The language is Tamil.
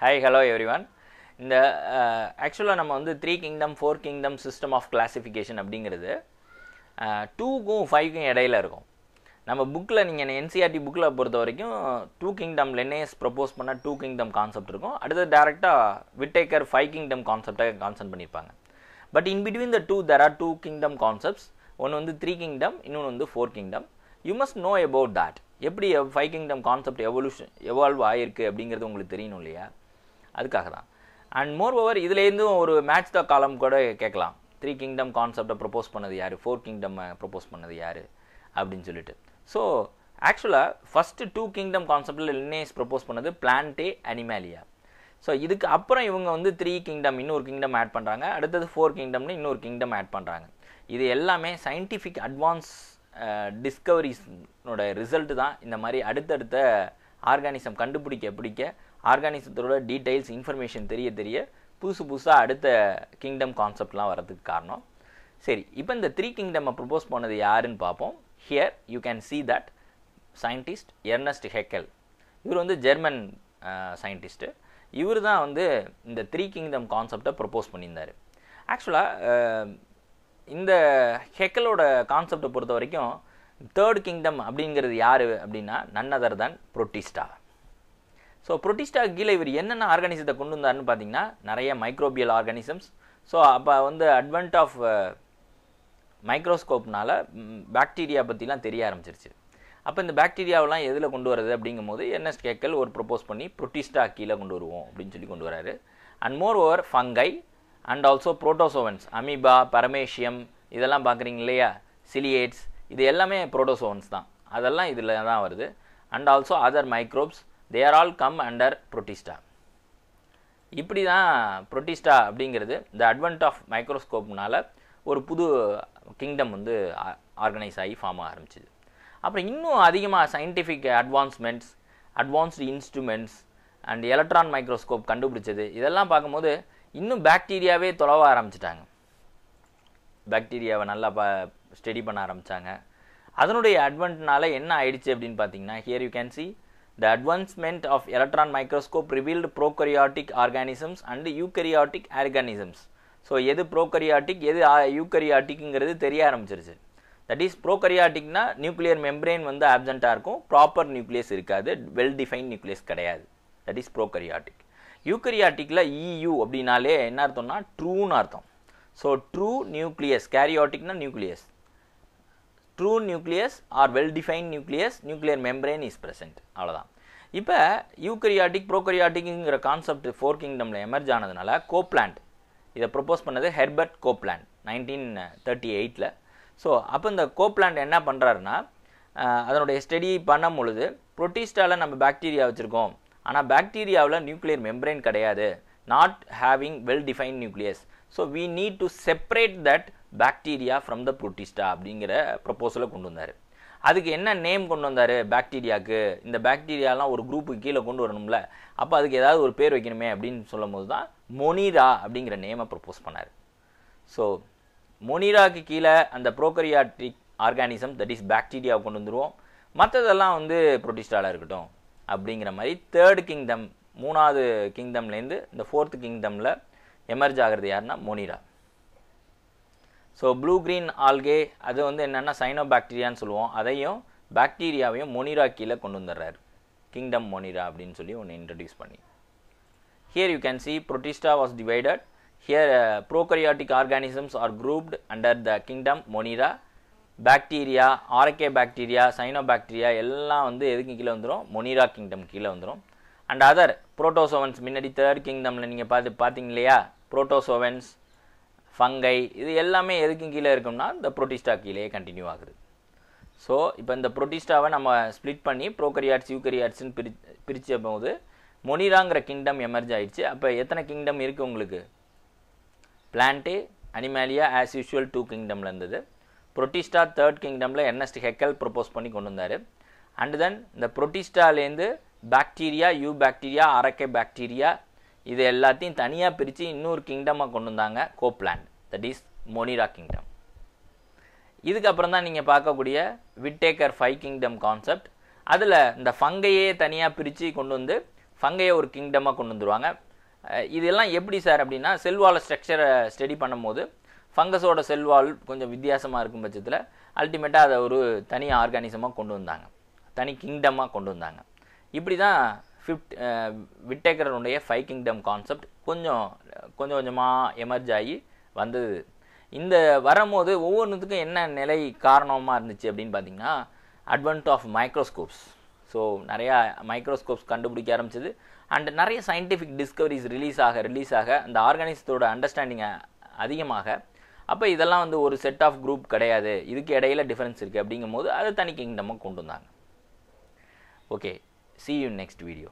ஹாய் ஹலோ எவ்ரி ஒன் இந்த ஆக்சுவலாக நம்ம வந்து three kingdom four kingdom system of classification அப்படிங்கிறது டூக்கும் ஃபைவ்க்கும் இடையில இருக்கும் நம்ம புக்கில் நீங்கள் என்சிஆர்டி புக்கில் e பொறுத்த வரைக்கும் டூ கிங்டம் லென்னேஸ் ப்ரப்போஸ் பண்ணால் டூ கிங்டம் கான்செப்ட் இருக்கும் அடுத்து டேரெக்டாக விட்டேக்கர் ஃபைவ் கிங்டம் கான்செப்டாக கான்சென்ட் பண்ணியிருப்பாங்க but in between the two there are two kingdom concepts ஒன்று வந்து த்ரீ கிங்டம் இன்னொன்று வந்து four kingdom you must know about that எப்படி five kingdom concept evolution evolve ஆகிருக்கு அப்படிங்கிறது உங்களுக்கு தெரியணும் இல்லையா அதுக்காக தான் அண்ட் மோர் ஓவர் இதுலேருந்தும் ஒரு மேட்ச் த காலம் கூட கேட்கலாம் த்ரீ கிங்டம் கான்செப்டை ப்ரப்போஸ் பண்ணது யார் ஃபோர் கிங்டம் ப்ரப்போஸ் பண்ணது யார் அப்படின்னு சொல்லிட்டு ஸோ ஆக்சுவலாக ஃபஸ்ட்டு டூ கிங்டம் கான்செப்டில் லின்னேஸ் ப்ரப்போஸ் பண்ணது பிளான்டே அனிமேலியா ஸோ இதுக்கு அப்புறம் இவங்க வந்து த்ரீ கிங்டம் இன்னொரு கிங்டம் ஆட் பண்ணுறாங்க அடுத்தது ஃபோர் கிங்டம்னு இன்னொரு கிங்டம் ஆட் பண்ணுறாங்க இது எல்லாமே சயின்டிஃபிக் அட்வான்ஸ் டிஸ்கவரிஸ்னோட ரிசல்ட்டு தான் இந்த மாதிரி அடுத்தடுத்த ஆர்கானிசம் கண்டுபிடிக்க பிடிக்க ஆர்கானிசத்தோட டீட்டெயில்ஸ் இன்ஃபர்மேஷன் தெரிய தெரிய புதுசு புதுசாக அடுத்த கிங்டம் கான்செப்ட்லாம் வர்றதுக்கு காரணம் சரி இப்போ இந்த த்ரீ கிங்டம் ப்ரொபோஸ் பண்ணது யாருன்னு பார்ப்போம் here you can see that scientist Ernst Haeckel இவர் வந்து ஜெர்மன் சயின்டிஸ்ட்டு இவர் தான் வந்து இந்த த்ரீ கிங்டம் கான்செப்டை ப்ரொப்போஸ் பண்ணியிருந்தார் ஆக்சுவலாக இந்த ஹெக்கலோட கான்செப்டை பொறுத்த வரைக்கும் தேர்ட் கிங்டம் அப்படிங்கிறது யார் அப்படின்னா நன்னதர் தான் புரொட்டிஸ்டா ஸோ புரோட்டிஸ்டா கீழே இவர் என்னென்ன ஆர்கானிசத்தை கொண்டு வந்தாருன்னு பார்த்தீங்கன்னா நிறைய மைக்ரோபியல் ஆர்கானிசம்ஸ் ஸோ அப்போ வந்து அட்வென்ட் ஆஃப் மைக்ரோஸ்கோப்னால் பாக்டீரியா பற்றிலாம் தெரிய ஆரம்பிச்சிருச்சு அப்போ இந்த பாக்டீரியாவெல்லாம் எதில் கொண்டு வரது அப்படிங்கும் போது என்எஸ் கேக்கல் ஒரு ப்ரொப்போஸ் பண்ணி ப்ரொட்டிஸ்டா கீழே கொண்டு வருவோம் அப்படின்னு சொல்லி கொண்டு வராரு and more over fungi and also protozoans amoeba paramecium இதெல்லாம் பார்க்குறீங்க இல்லையா சிலியேட்ஸ் இது எல்லாமே ப்ரோட்டோசோவன்ஸ் தான் அதெல்லாம் இதில் தான் வருது and also other microbes they are all come under protista இப்படி தான் புரொட்டிஸ்டா அப்படிங்கிறது த அட்வென்ட் ஆஃப் மைக்ரோஸ்கோப்னால் ஒரு புது கிங்டம் வந்து ஆர்கனைஸ் ஆகி ஃபார்ம் ஆக ஆரம்பிச்சிது அப்புறம் இன்னும் அதிகமாக scientific advancements advanced instruments and electron microscope கண்டுபிடிச்சது இதெல்லாம் பார்க்கும்போது இன்னும் பாக்டீரியாவே தொலைவ ஆரம்பிச்சிட்டாங்க பாக்டீரியாவை நல்லா ப ஸ்டடி பண்ண ஆரம்பித்தாங்க அதனுடைய அட்வென்ட்னால என்ன ஆயிடுச்சு அப்படின்னு பார்த்தீங்கன்னா here you can see The advancement of electron microscope revealed prokaryotic organisms and eukaryotic organisms. So எது prokaryotic, எது யூக்கரியாட்டிக்ங்கிறது தெரிய ஆரம்பிச்சிருச்சு தட் இஸ் ப்ரோகரியாட்டிக்னா நியூக்ளியர் மெம்பரேன் வந்து absent இருக்கும் ப்ராப்பர் நியூக்ளியஸ் இருக்காது வெல் டிஃபைன் நியூக்ளியஸ் கிடையாது தட் இஸ் ப்ரோகரியாட்டிக் யூக்கரியாட்டிக்கில் இயூ அப்படின்னாலே என்ன அர்த்தம்னா ட்ரூன்னு அர்த்தம் ஸோ ட்ரூ நியூக்ளியஸ் கேரியாட்டிக்னா nucleus true nucleus or well defined nucleus nuclear membrane is present அவ்வளோதான் இப்போ யூக்கரியாட்டிக் ப்ரோக்கரியாட்டிக்குங்கிற கான்செப்ட் ஃபோர் கிங்டமில் எமர்ஜ் ஆனதுனால கோப்லாண்ட் இதை ப்ரொப்போஸ் பண்ணது ஹெர்பர்ட் கோப்லாண்ட் நைன்டீன் தேர்ட்டி எயிட்டில் ஸோ அப்போ இந்த கோப்லாண்ட் என்ன பண்ணுறாருன்னா அதனுடைய ஸ்டடி பண்ணும் பொழுது ப்ரொட்டீஸ்டாவில் நம்ம பாக்டீரியா வச்சுருக்கோம் ஆனால் பாக்டீரியாவில் நியூக்ளியர் மெம்பரைன் கிடையாது not having well define nucleus so we need to separate that bacteria from the protista அப்படிங்கிற ப்ரப்போசலை கொண்டு வந்தார் அதுக்கு என்ன நேம் கொண்டு வந்தார் பாக்டீரியாவுக்கு இந்த பாக்டீரியாலாம் ஒரு குரூப்புக்கு கீழே கொண்டு வரணும்ல அப்போ அதுக்கு ஏதாவது ஒரு பேர் வைக்கணுமே அப்படின்னு சொல்லும் போது தான் மொனிரா அப்படிங்கிற நேமை ப்ரப்போஸ் பண்ணார் ஸோ மொனிராக்கு கீழே அந்த ப்ரோக்கரியாட்ரிக் ஆர்கானிசம் தட் இஸ் பாக்டீரியாவை கொண்டு வந்துடுவோம் மற்றதெல்லாம் வந்து ப்ரோட்டிஸ்டாலாக இருக்கட்டும் அப்படிங்கிற மாதிரி தேர்டு கிங்டம் மூணாவது கிங்டம்லேருந்து இந்த ஃபோர்த்து கிங்டமில் எமர்ஜ் ஆகிறது யாருன்னா monera so blue green algae அது வந்து என்னென்னா சைனோ பாக்டீரியான்னு சொல்லுவோம் அதையும் பாக்டீரியாவையும் மொனிரா கீழே கொண்டு வந்துடுறாரு கிங்டம் மொனிரா அப்படின்னு சொல்லி ஒன்று இன்ட்ரடியூஸ் பண்ணி here you can see protista was divided here prokaryotic organisms are grouped under the kingdom monera bacteria archaebacteria cyanobacteria எல்லாம் வந்து எதுக்கு கீழே வந்துடும் மொனிரா கிங்டம் கீழே வந்துடும் அண்ட் அதர் புரோட்டோசோவன்ஸ் முன்னாடி தேர்ட் கிங்டமில் நீங்கள் பார்த்து பார்த்தீங்க இல்லையா புரோட்டோசோவன்ஸ் ஃபங்கை இது எல்லாமே எதுக்கும் கீழே இருக்கும்னா இந்த ப்ரோட்டிஸ்டா கீழே கண்டினியூ ஆகுது ஸோ இப்போ இந்த ப்ரோட்டிஸ்டாவை நம்ம ஸ்ப்ளிட் பண்ணி ப்ரோக்கரியாட்ஸ் யூகரியாட்ஸ்னு பிரி பிரித்த போது மொனிராங்கிற கிங்டம் எமர்ஜ் ஆயிடுச்சு அப்போ எத்தனை கிங்டம் இருக்குது உங்களுக்கு plantae animalia as usual two கிங்டமில் இருந்தது ப்ரொட்டிஸ்டா தேர்ட் கிங்டமில் என்எஸ்டி ஹெக்கல் ப்ரொப்போஸ் பண்ணி கொண்டு வந்தார் அண்ட் தென் இந்த ப்ரொட்டிஸ்டாலேருந்து bacteria eubacteria archaebacteria இது எல்லாத்தையும் தனியாக பிரித்து இன்னொரு கிங்டமாக கொண்டு வந்தாங்க Copeland that is monera kingdom இதுக்கப்புறம் தான் நீங்கள் பார்க்கக்கூடிய விட்டேக்கர் ஃபைவ் கிங்டம் கான்செப்ட் அதில் இந்த ஃபங்கையே தனியாக பிரித்து கொண்டு வந்து ஃபங்கையை ஒரு கிங்டமாக கொண்டு வந்துடுவாங்க இதெல்லாம் எப்படி சார் அப்படின்னா செல்வாலை ஸ்ட்ரக்சரை ஸ்டடி பண்ணும்போது ஃபங்கஸோட செல்வால் கொஞ்சம் வித்தியாசமாக இருக்கும் பட்சத்தில் அல்டிமேட்டாக அதை ஒரு தனி ஆர்கானிசமாக கொண்டு வந்தாங்க தனி கிங்டமாக கொண்டு வந்தாங்க இப்படி தான் ஃபிஃப்ட் uh, விட்டேக்கரனுடைய ஃபைவ் கிங்டம் கான்செப்ட் கொஞ்சம் கொஞ்சம் கொஞ்சமாக எமர்ஜ் ஆகி வந்தது இந்த வரும்போது ஒவ்வொன்றுத்துக்கும் என்ன நிலை காரணமாக இருந்துச்சு அப்படின்னு பார்த்தீங்கன்னா அட்வென்ட் ஆஃப் மைக்ரோஸ்கோப்ஸ் ஸோ நிறையா மைக்ரோஸ்கோப்ஸ் கண்டுபிடிக்க ஆரம்பிச்சது அண்ட் நிறைய சயின்டிஃபிக் டிஸ்கவரிஸ் ரிலீஸ் ஆக ரிலீஸ் ஆக அந்த ஆர்கானிசத்தோட அண்டர்ஸ்டாண்டிங்கை அதிகமாக அப்போ இதெல்லாம் வந்து ஒரு செட் ஆஃப் குரூப் கிடையாது இதுக்கு இடையில டிஃப்ரென்ஸ் இருக்குது அப்படிங்கும் போது அது தனி கிங்டமாக கொண்டு வந்தாங்க okay See you in next video.